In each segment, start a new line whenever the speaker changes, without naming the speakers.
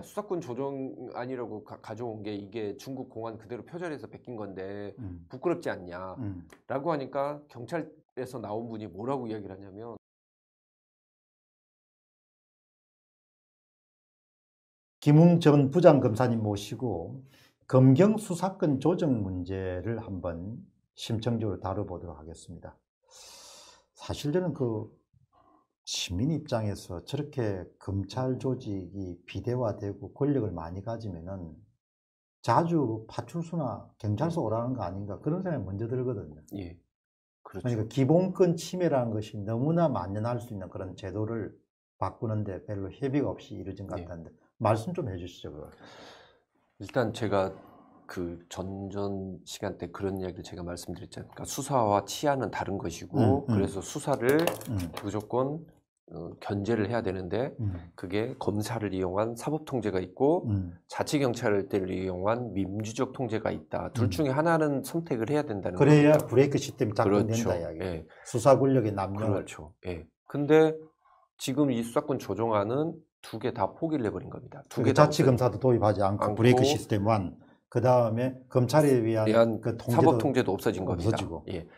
야, 수사권 조정아니라고 가, 져온게 이게 중국 공안 그대로 표절해서 베낀 건데 음. 부끄럽지 않냐 음. 라고 하니까 경찰에서 나온 분이 뭐라고 이야기를 하냐면
김웅 전 부장검사님 모시고 검경 수사권 조정 문제를 한번 심층적으로 다뤄보도록 하겠습니다. 사실 저는 그 시민 입장에서 저렇게 검찰 조직이 비대화되고 권력을 많이 가지면은 자주 파출소나 경찰서 네. 오라는 거 아닌가 그런 생각이 먼저 들거든요. 예. 그렇죠. 그러니까 기본권 침해라는 것이 너무나 만연할 수 있는 그런 제도를 바꾸는데 별로 협의가 없이 이루어진 것 네. 같은데 예. 말씀
좀 해주시죠. 일단 제가 그 전전 시간 때 그런 이야기를 제가 말씀드렸잖아요. 그러니까 수사와 치안은 다른 것이고 음, 음. 그래서 수사를 음. 무조건 어, 견제를 해야 되는데 음. 그게 검사를 이용한 사법 통제가 있고 음. 자치 경찰들를 이용한 민주적 통제가 있다. 둘 음. 중에 하나는 선택을 해야 된다는 그래야 거니까. 브레이크 시스템이 작동된다 그렇죠. 이야기. 예.
수사 권력의 남용. 그렇죠.
예. 근데 지금 이 수사권 조정안은 두 개 다 포기를 해버린 겁니다. 두개 그러니까 자치 검사도
도입하지 않고, 않고 브레이크 시스템 1. 그 다음에 검찰에 위한, 네. 위한 그 통제도 사법 통제도
없어진 겁니다. 없어지고. 예.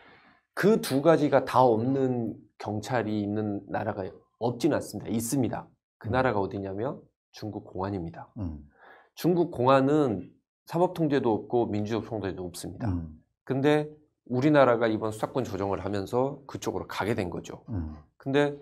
그 두 가지가 다 없는 경찰이 있는 나라가 없진 않습니다. 있습니다. 그 음. 나라가 어디냐면 중국 공안입니다. 음. 중국 공안은 사법 통제도 없고 민주적 통제도 없습니다. 음. 근데 우리나라가 이번 수사권 조정을 하면서 그쪽으로 가게 된 거죠. 음. 근데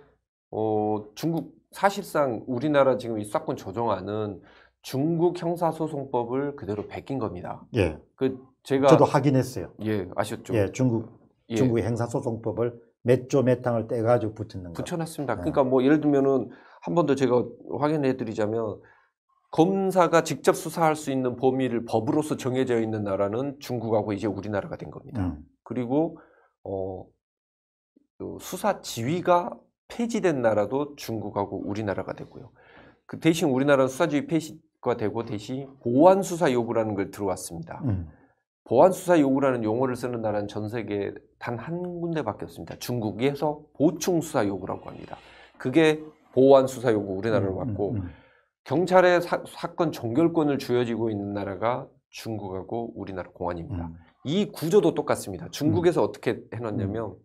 어, 중국 사실상 우리나라 지금 이 수사권 조정안은 중국 형사소송법을 그대로 베낀 겁니다. 예. 그 제가 저도 확인했어요. 예, 아셨죠. 예,
중국 예. 중국의 형사소송법을 맷조 맷탕을 떼가지고 붙는
거. 붙여놨습니다. 네. 그러니까 뭐 예를 들면은 한 번 더 제가 확인해 드리자면 검사가 직접 수사할 수 있는 범위를 법으로서 정해져 있는 나라는 중국하고 이제 우리나라가 된 겁니다. 음. 그리고 어, 그 수사 지위가 폐지된 나라도 중국하고 우리나라가 되고요. 그 대신 우리나라는 수사 지휘 폐지가 되고 대신 보완 수사 요구라는 걸 들어왔습니다. 음. 보안 수사 요구라는 용어를 쓰는 나라는 전 세계에 단 한 군데밖에 없습니다. 중국에서 보충 수사 요구라고 합니다. 그게 보안 수사 요구 우리나라로 왔고 음, 음, 음. 경찰의 사, 건 종결권을 주어지고 있는 나라가 중국하고 우리나라 공안입니다. 이 구조도 똑같습니다. 중국에서 어떻게 해놨냐면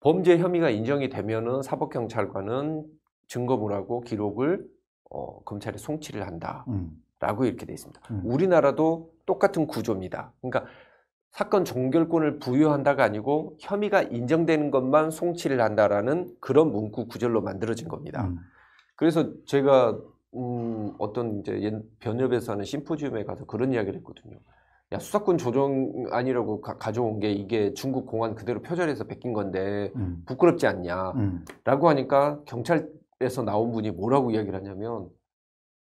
범죄 혐의가 인정이 되면은 사법경찰관은 증거물하고 기록을 어, 검찰에 송치를 한다라고 이렇게 돼 있습니다. 우리나라도 똑같은 구조입니다. 그러니까 사건 종결권을 부여한다가 아니고 혐의가 인정되는 것만 송치를 한다라는 그런 문구 구절로 만들어진 겁니다. 음. 그래서 제가 음, 어떤 이제 변협에서 하는 심포지엄에 가서 그런 이야기를 했거든요. 야 수사권 조정아니라고 가, 져온게 이게 중국 공안 그대로 표절해서 베낀 건데 음. 부끄럽지 않냐라고 음. 하니까 경찰에서 나온 분이 뭐라고 이야기를 하냐면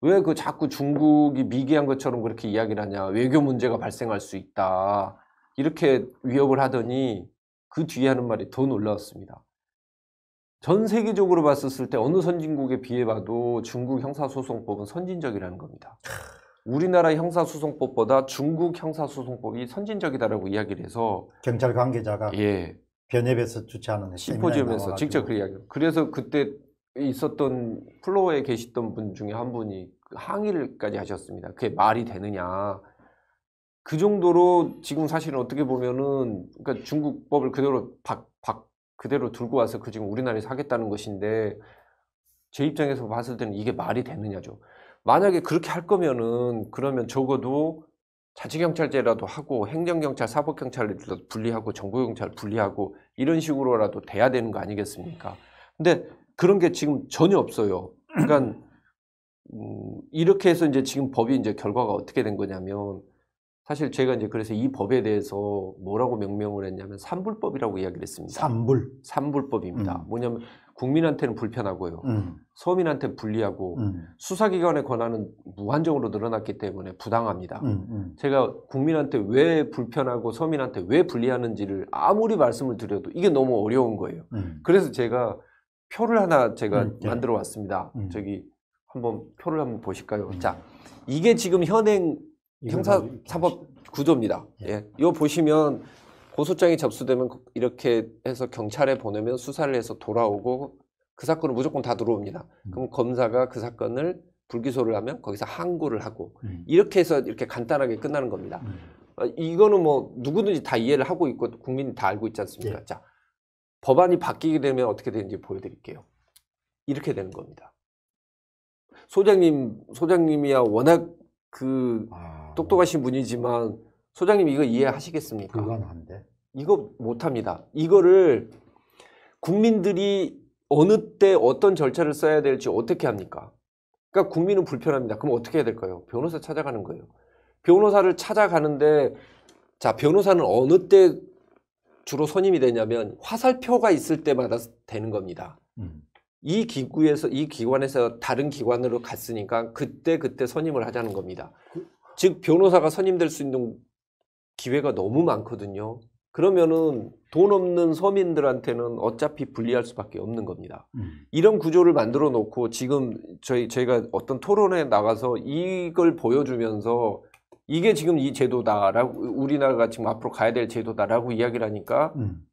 왜그 자꾸 중국이 미개한 것처럼 그렇게 이야기를 하냐. 외교 문제가 발생할 수 있다. 이렇게 위협을 하더니 그 뒤에 하는 말이 더 놀라웠습니다. 전 세계적으로 봤었을 때 어느 선진국에 비해 봐도 중국 형사소송법은 선진적이라는 겁니다. 우리나라 형사소송법보다 중국 형사소송법이 선진적이다라고 이야기를 해서
경찰 관계자가 예. 변협에서 주최하는
심포지엄에서 직접 그 이야기. 그래서 그때 있었던 플로어에 계셨던 분 중에 한 분이 그 항의를까지 하셨습니다. 그게 말이 되느냐. 그 정도로 지금 사실은 어떻게 보면은 그러니까 중국법을 그대로 박, 박 그대로 들고 와서 그 지금 우리나라에서 하겠다는 것인데 제 입장에서 봤을 때는 이게 말이 되느냐죠. 만약에 그렇게 할 거면은 그러면 적어도 자치경찰제라도 하고 행정경찰, 사법경찰이라도 분리하고 정부경찰 분리하고 이런 식으로라도 돼야 되는 거 아니겠습니까? 근데 그런 게 지금 전혀 없어요. 그러니까 음, 이렇게 해서 이제 지금 법이 이제 결과가 어떻게 된 거냐면 사실 제가 이제 그래서 이 법에 대해서 뭐라고 명명을 했냐면 산불법이라고 이야기를 했습니다. 산불 삼불법입니다. 음. 뭐냐면 국민한테는 불편하고요. 음. 서민한테 불리하고 음. 수사기관의 권한은 무한정으로 늘어났기 때문에 부당합니다. 음, 음. 제가 국민한테 왜 불편하고 서민한테 왜 불리하는지를 아무리 말씀을 드려도 이게 너무 어려운 거예요. 음. 그래서 제가 표를 하나 제가 음, 예. 만들어 왔습니다. 음. 저기 한번 표를 한번 보실까요? 음. 자, 이게 지금 현행 형사 사법 구조입니다. 예. 예. 이거 보시면 고소장이 접수되면 이렇게 해서 경찰에 보내면 수사를 해서 돌아오고 그 사건은 무조건 다 들어옵니다. 음. 그럼 검사가 그 사건을 불기소를 하면 거기서 항고를 하고 음. 이렇게 해서 이렇게 간단하게 끝나는 겁니다. 음. 어, 이거는 뭐 누구든지 다 이해를 하고 있고 국민이 다 알고 있지 않습니까? 예. 자, 법안이 바뀌게 되면 어떻게 되는지 보여드릴게요. 이렇게 되는 겁니다. 소장님, 소장님이야 워낙 그 아, 똑똑하신 분이지만 소장님 이거 이해하시겠습니까? 불가능한데? 이거 못합니다. 이거를 국민들이 어느 때 어떤 절차를 써야 될지 어떻게 합니까? 그러니까 국민은 불편합니다. 그럼 어떻게 해야 될까요? 변호사 찾아가는 거예요. 변호사를 찾아가는데 자 변호사는 어느 때 주로 선임이 되냐면 화살표가 있을 때마다 되는 겁니다. 음. 이 기구에서 이 기관에서 다른 기관으로 갔으니까 그때 그때 선임을 하자는 겁니다. 그, 즉 변호사가 선임될 수 있는 기회가 너무 많거든요. 그러면은 돈 없는 서민들한테는 어차피 불리할 수밖에 없는 겁니다. 음. 이런 구조를 만들어 놓고 지금 저희 저희가 어떤 토론에 나가서 이걸 보여주면서 이게 지금 이 제도다라고 우리나라가 지금 앞으로 가야 될 제도다라고 이야기를 하니까 음.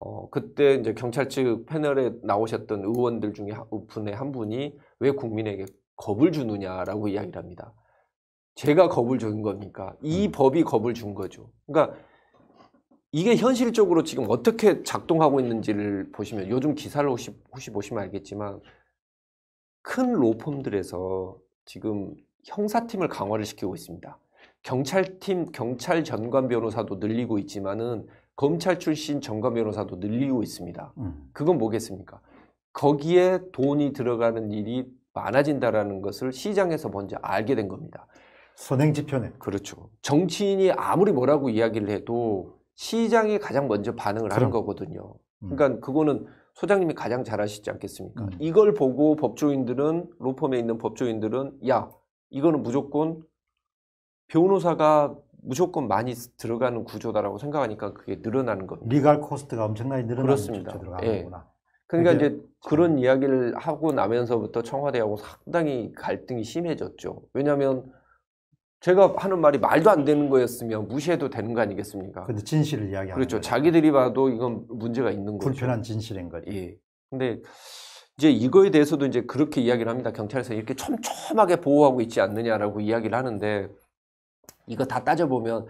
어, 그때 이제 경찰 측 패널에 나오셨던 의원들 중에 한 어, 분의 한 분이 왜 국민에게 겁을 주느냐라고 이야기를 합니다. 제가 겁을 준 겁니까? 이 음. 법이 겁을 준 거죠. 그러니까 이게 현실적으로 지금 어떻게 작동하고 있는지를 보시면 요즘 기사를 혹시, 혹시 보시면 알겠지만 큰 로펌들에서 지금 형사팀을 강화를 시키고 있습니다. 경찰팀 경찰 전관 변호사도 늘리고 있지만은 검찰 출신 전관 변호사도 늘리고 있습니다. 음. 그건 뭐겠습니까? 거기에 돈이 들어가는 일이 많아진다라는 것을 시장에서 먼저 알게 된 겁니다. 선행지표네. 그렇죠. 정치인이 아무리 뭐라고 이야기를 해도 시장이 가장 먼저 반응을 그럼. 하는 거거든요. 음. 그러니까 그거는 소장님이 가장 잘 아시지 않겠습니까? 음. 이걸 보고 법조인들은 로펌에 있는 법조인들은 야 이거는 무조건 변호사가 무조건 많이 들어가는 구조다라고 생각하니까 그게 늘어나는 것. 리갈
코스트가 엄청나게 늘어나는 그렇습니다. 들어가는구나.
예. 그러니까 이제 그런 이야기를 하고 나면서부터 청와대하고 상당히 갈등이 심해졌죠. 왜냐하면 제가 하는 말이 말도 안 되는 거였으면 무시해도 되는 거 아니겠습니까? 근데 진실을 이야기하는 그렇죠. 거예 자기들이 봐도 이건 문제가 있는 거죠. 불편한 진실인 거죠. 예. 근데 이제 이거에 대해서도 이제 그렇게 이야기를 합니다. 경찰에서 이렇게 촘촘하게 보호하고 있지 않느냐라고 이야기를 하는데 이거 다 따져보면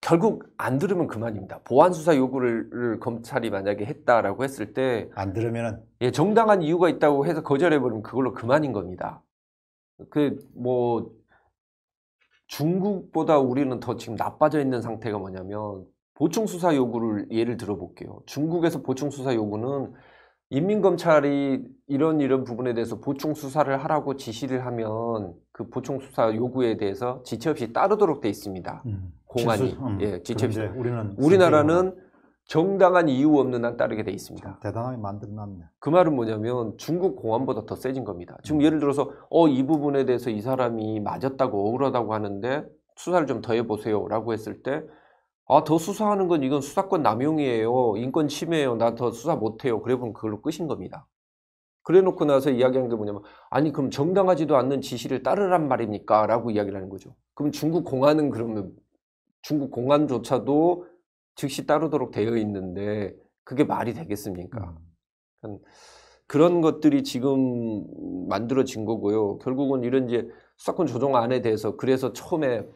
결국 안 들으면 그만입니다. 보안 수사 요구를 검찰이 만약에 했다라고 했을 때 안들으면 예, 정당한 이유가 있다고 해서 거절해 버리면 그걸로 그만인 겁니다. 그 뭐 중국보다 우리는 더 지금 나빠져 있는 상태가 뭐냐면 보충 수사 요구를 예를 들어 볼게요. 중국에서 보충 수사 요구는 인민검찰이 이런 이런 부분에 대해서 보충 수사를 하라고 지시를 하면 그 보충 수사 요구에 대해서 지체 없이 따르도록 돼 있습니다. 음, 공안이 음, 예 지체 없이
우리는 우리나라는
정당한 이유 없는 한 따르게 돼 있습니다.
대단하게 만들어놨네.
그 말은 뭐냐면 중국 공안보다 더 세진 겁니다. 지금 음. 예를 들어서 어 이 부분에 대해서 이 사람이 맞았다고 억울하다고 하는데 수사를 좀 더 해보세요라고 했을 때 아, 더 수사하는 건 이건 수사권 남용이에요. 인권 침해예요. 나 더 수사 못해요. 그래 보면 그걸로 끝인 겁니다. 그래 놓고 나서 이야기한게 뭐냐면, 아니, 그럼 정당하지도 않는 지시를 따르란 말입니까? 라고 이야기를 하는 거죠. 그럼 중국 공안은 그러면 중국 공안조차도 즉시 따르도록 되어 있는데, 그게 말이 되겠습니까 음. 그러니까 그런 것들이 지금 만들어진 거고요. 결국은 이런 이제 수사권 조정 안에 대해서 그래서 처음에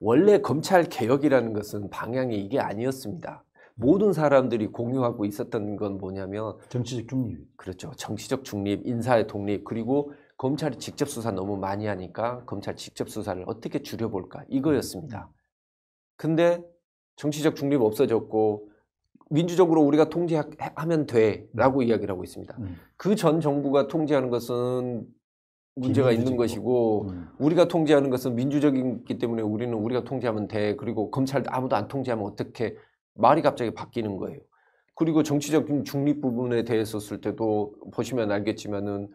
원래 검찰 개혁이라는 것은 방향이 이게 아니었습니다. 모든 사람들이 공유하고 있었던 건 뭐냐면 정치적 중립. 그렇죠. 정치적 중립, 인사의 독립, 그리고 검찰이 직접 수사 너무 많이 하니까 검찰 직접 수사를 어떻게 줄여볼까 이거였습니다. 음. 근데 정치적 중립 없어졌고 민주적으로 우리가 통제하면 돼라고 음. 이야기를 하고 있습니다. 음. 그전 정부가 통제하는 것은 문제가 있는 것이고 음. 우리가 통제하는 것은 민주적이기 때문에 우리는 우리가 통제하면 돼 그리고 검찰 아무도 안 통제하면 어떻게 말이 갑자기 바뀌는 거예요. 그리고 정치적 중립 부분에 대해서쓸 때도 보시면 알겠지만은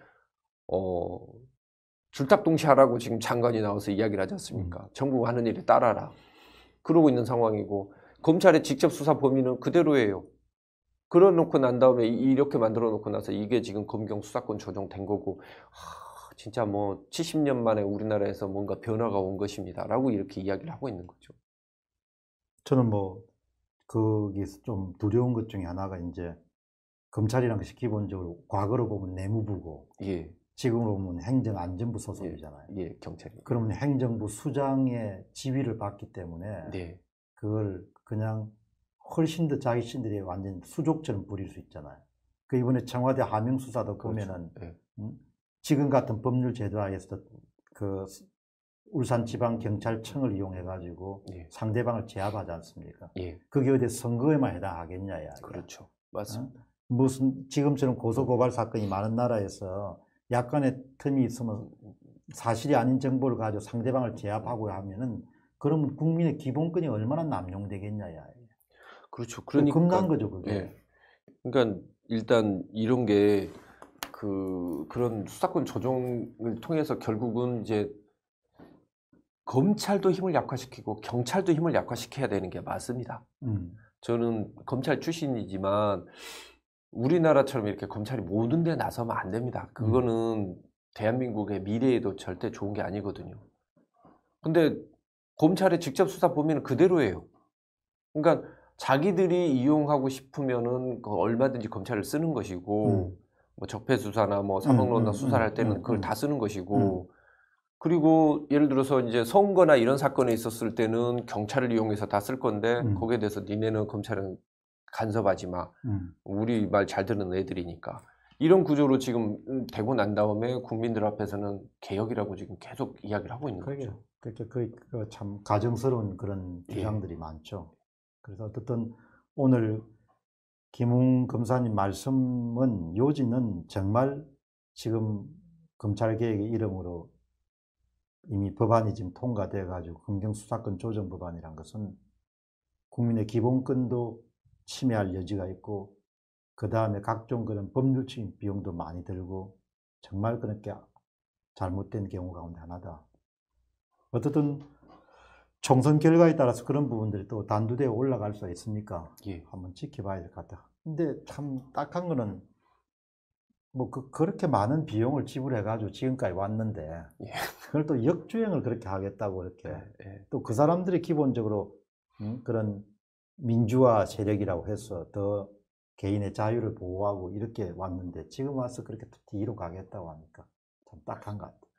어 줄탁동시하라고 지금 장관이 나와서 이야기를 하지 않습니까? 음. 정부가 하는 일에 따라라. 그러고 있는 상황이고 검찰의 직접 수사 범위는 그대로예요. 그러 놓고 난 다음에 이렇게 만들어 놓고 나서 이게 지금 검경 수사권 조정된 거고 하, 진짜 뭐 70년 만에 우리나라에서 뭔가 변화가 온 것입니다. 라고 이렇게 이야기를 하고 있는 거죠.
저는 뭐, 거그서좀 두려운 것 중에 하나가 이제 검찰이란 것이 기본적으로 과거로 보면 내무부고 예. 지금으로 보면 행정안전부 소속이잖아요. 예, 예 경찰이. 그러면 행정부 수장의 지위를 받기 때문에 네. 그걸 그냥 훨씬 더 자신들이 완전 수족처럼 부릴 수 있잖아요. 그 이번에 청와대 하명 수사도 그렇죠. 보면은 예. 음? 지금 같은 법률 제도 하에서 도그 울산지방경찰청을 이용해가지고 예. 상대방을 제압하지 않습니까? 예. 그게 어디 선거에만 해당하겠냐, 야. 그렇죠. 맞습니다. 어? 무슨, 지금처럼 고소고발 사건이 많은 나라에서 약간의 틈이 있으면 사실이 아닌 정보를 가지고 상대방을 제압하고 하면은 그러면 국민의 기본권이 얼마나 남용되겠냐, 야.
그렇죠. 그 그러니까. 겁난 거죠, 그게. 예. 그러니까 일단 이런 게그 그런 수사권 조정을 통해서 결국은 이제 검찰도 힘을 약화시키고 경찰도 힘을 약화시켜야 되는 게 맞습니다. 음. 저는 검찰 출신이지만 우리나라처럼 이렇게 검찰이 모든 데 나서면 안 됩니다. 음. 그거는 음. 대한민국의 미래에도 절대 좋은 게 아니거든요. 근데 검찰의 직접 수사 범위는 그대로예요. 그러니까 자기들이 이용하고 싶으면은 그 얼마든지 검찰을 쓰는 것이고 음. 뭐 적폐 수사나 뭐 음, 사법론나 음, 수사를 할 음, 때는 음, 그걸 다 쓰는 것이고 그리고 예를 들어서 이제 선거나 이런 사건에 있었을 때는 경찰을 이용해서 다 쓸 건데 거기에 대해서 니네는 검찰은 간섭하지 마. 우리 말 잘 듣는 애들이니까. 이런 구조로 지금 되고 난 다음에 국민들 앞에서는 개혁이라고 지금 계속 이야기를 하고 있는
거죠. 그렇게 그러니까 그참 가정스러운 그런 예. 주장들이 예. 많죠. 그래서 어쨌든 오늘 김웅 검사님 말씀은 요지는 정말 지금 검찰개혁의 이름으로 이미 법안이 지금 통과돼 가지고 검경수사권 조정 법안이란 것은 국민의 기본권도 침해할 여지가 있고 그 다음에 각종 그런 법률적인 비용도 많이 들고 정말 그렇게 잘못된 경우 가운데 하나다. 어쨌든 총선 결과에 따라서 그런 부분들이 또 단두대에 올라갈 수가 있습니까? 예. 한번 지켜봐야 될 것 같아요. 근데 참 딱한 거는 뭐 그, 렇게 많은 비용을 지불해가지고 지금까지 왔는데 예. 그걸 또 역주행을 그렇게 하겠다고 이렇게 예. 예. 또그 사람들이 기본적으로 음? 그런 민주화 세력이라고 해서 더 개인의 자유를 보호하고 이렇게 왔는데 지금 와서 그렇게 뒤로 가겠다고 하니까 참 딱한 것 같아요.